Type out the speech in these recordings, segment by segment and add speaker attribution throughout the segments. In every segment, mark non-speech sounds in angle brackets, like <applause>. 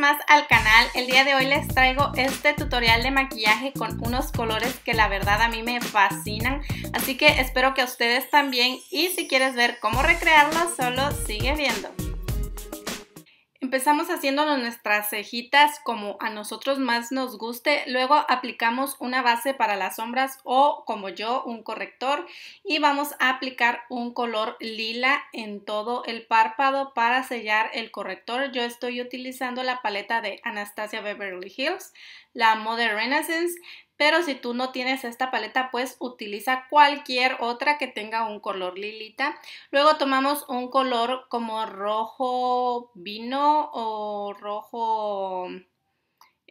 Speaker 1: más al canal, el día de hoy les traigo este tutorial de maquillaje con unos colores que la verdad a mí me fascinan, así que espero que a ustedes también y si quieres ver cómo recrearlo solo sigue viendo. Empezamos haciéndolo nuestras cejitas como a nosotros más nos guste, luego aplicamos una base para las sombras o como yo un corrector y vamos a aplicar un color lila en todo el párpado para sellar el corrector. Yo estoy utilizando la paleta de Anastasia Beverly Hills, la Modern Renaissance pero si tú no tienes esta paleta, pues utiliza cualquier otra que tenga un color lilita. Luego tomamos un color como rojo vino o rojo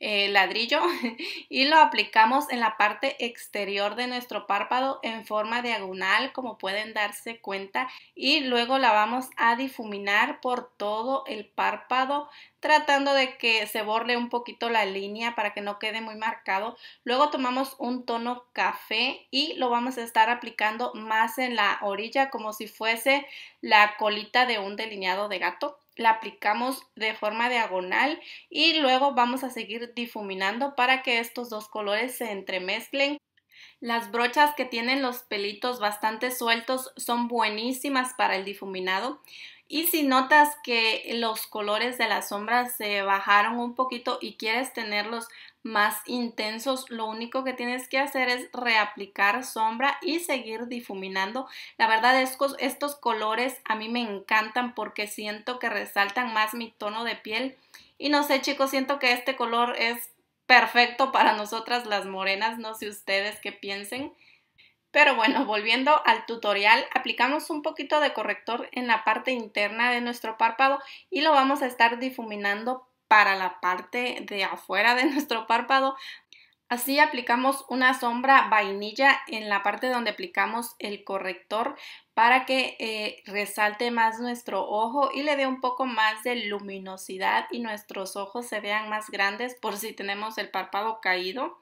Speaker 1: eh, ladrillo <laughs> y lo aplicamos en la parte exterior de nuestro párpado en forma diagonal como pueden darse cuenta y luego la vamos a difuminar por todo el párpado tratando de que se borre un poquito la línea para que no quede muy marcado. Luego tomamos un tono café y lo vamos a estar aplicando más en la orilla como si fuese la colita de un delineado de gato la aplicamos de forma diagonal y luego vamos a seguir difuminando para que estos dos colores se entremezclen las brochas que tienen los pelitos bastante sueltos son buenísimas para el difuminado. Y si notas que los colores de la sombra se bajaron un poquito y quieres tenerlos más intensos, lo único que tienes que hacer es reaplicar sombra y seguir difuminando. La verdad es que estos colores a mí me encantan porque siento que resaltan más mi tono de piel. Y no sé chicos, siento que este color es perfecto para nosotras las morenas, no sé ustedes qué piensen. Pero bueno, volviendo al tutorial, aplicamos un poquito de corrector en la parte interna de nuestro párpado y lo vamos a estar difuminando para la parte de afuera de nuestro párpado Así aplicamos una sombra vainilla en la parte donde aplicamos el corrector para que eh, resalte más nuestro ojo y le dé un poco más de luminosidad y nuestros ojos se vean más grandes por si tenemos el párpado caído.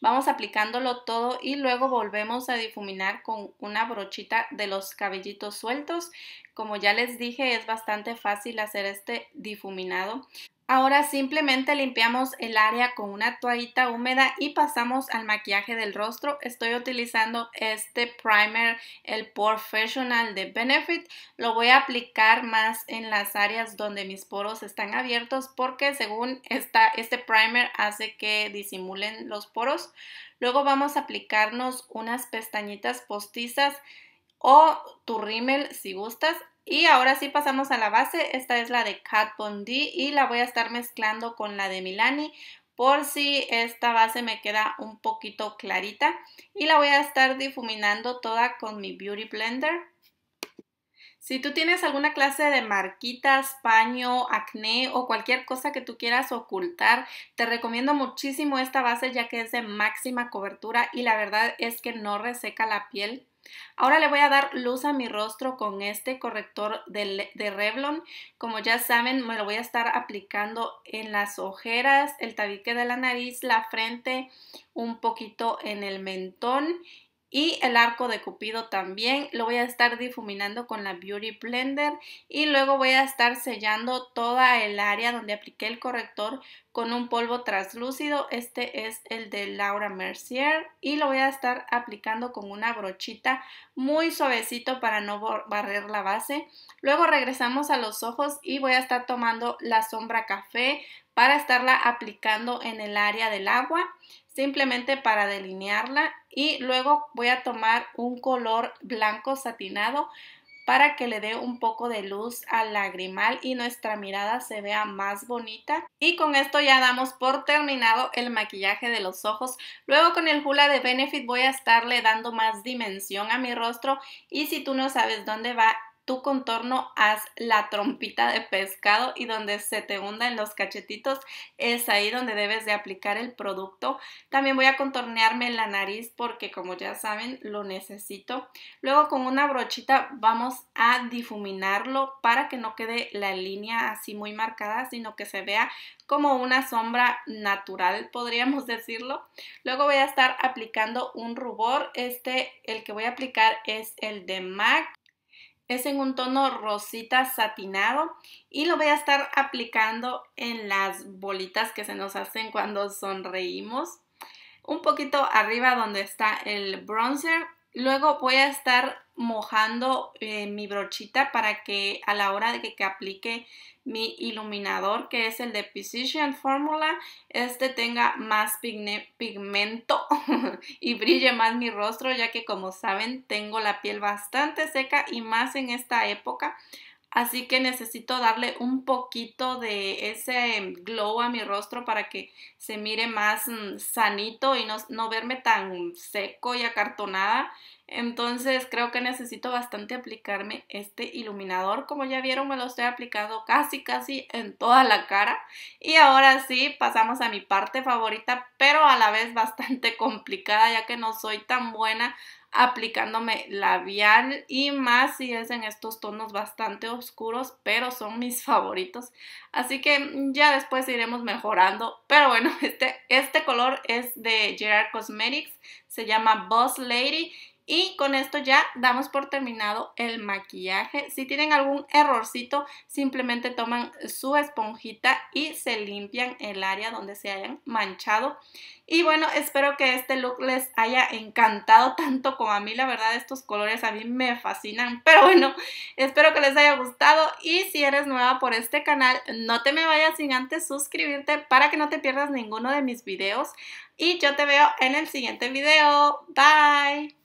Speaker 1: Vamos aplicándolo todo y luego volvemos a difuminar con una brochita de los cabellitos sueltos. Como ya les dije es bastante fácil hacer este difuminado. Ahora simplemente limpiamos el área con una toallita húmeda y pasamos al maquillaje del rostro. Estoy utilizando este primer, el Professional de Benefit. Lo voy a aplicar más en las áreas donde mis poros están abiertos porque según este primer hace que disimulen los poros. Luego vamos a aplicarnos unas pestañitas postizas o tu rímel si gustas y ahora sí pasamos a la base, esta es la de Kat Von D y la voy a estar mezclando con la de Milani por si esta base me queda un poquito clarita y la voy a estar difuminando toda con mi Beauty Blender. Si tú tienes alguna clase de marquitas, paño, acné o cualquier cosa que tú quieras ocultar, te recomiendo muchísimo esta base ya que es de máxima cobertura y la verdad es que no reseca la piel Ahora le voy a dar luz a mi rostro con este corrector de, Revlon. Como ya saben, me lo voy a estar aplicando en las ojeras, el tabique de la nariz, la frente, un poquito en el mentón y el arco de Cupido también lo voy a estar difuminando con la Beauty Blender y luego voy a estar sellando toda el área donde apliqué el corrector con un polvo translúcido. Este es el de Laura Mercier y lo voy a estar aplicando con una brochita muy suavecito para no barrer la base. Luego regresamos a los ojos y voy a estar tomando la sombra café para estarla aplicando en el área del agua simplemente para delinearla y luego voy a tomar un color blanco satinado para que le dé un poco de luz al lagrimal y nuestra mirada se vea más bonita. Y con esto ya damos por terminado el maquillaje de los ojos. Luego con el Hula de Benefit voy a estarle dando más dimensión a mi rostro y si tú no sabes dónde va tu contorno haz la trompita de pescado y donde se te hunda en los cachetitos es ahí donde debes de aplicar el producto. También voy a contornearme la nariz porque como ya saben lo necesito. Luego con una brochita vamos a difuminarlo para que no quede la línea así muy marcada sino que se vea como una sombra natural podríamos decirlo. Luego voy a estar aplicando un rubor. Este el que voy a aplicar es el de MAC es en un tono rosita satinado y lo voy a estar aplicando en las bolitas que se nos hacen cuando sonreímos. Un poquito arriba donde está el bronzer Luego voy a estar mojando eh, mi brochita para que a la hora de que, aplique mi iluminador que es el de Precision Formula, este tenga más pigmento <laughs> y brille más mi rostro ya que como saben tengo la piel bastante seca y más en esta época así que necesito darle un poquito de ese glow a mi rostro para que se mire más mm, sanito y no, no verme tan seco y acartonada. Entonces creo que necesito bastante aplicarme este iluminador. Como ya vieron me lo estoy aplicando casi casi en toda la cara. Y ahora sí pasamos a mi parte favorita pero a la vez bastante <laughs> complicada ya que no soy tan buena aplicándome labial y más si es en estos tonos bastante oscuros, pero son mis <laughs> favoritos. Así que ya después iremos mejorando. Pero bueno, <laughs> este, este color es de Gerard Cosmetics, se llama Boss Lady y con esto ya damos por terminado el maquillaje. Si tienen algún errorcito, simplemente toman su esponjita y se limpian el área donde se hayan manchado. Y bueno, espero que este look les haya encantado tanto como a mí. La verdad, estos colores a mí me fascinan. <laughs> Pero bueno, espero que les haya gustado. Y si eres nueva por este canal, no te me vayas sin antes suscribirte para que no te pierdas ninguno de mis videos. Y yo te veo en el siguiente video. Bye.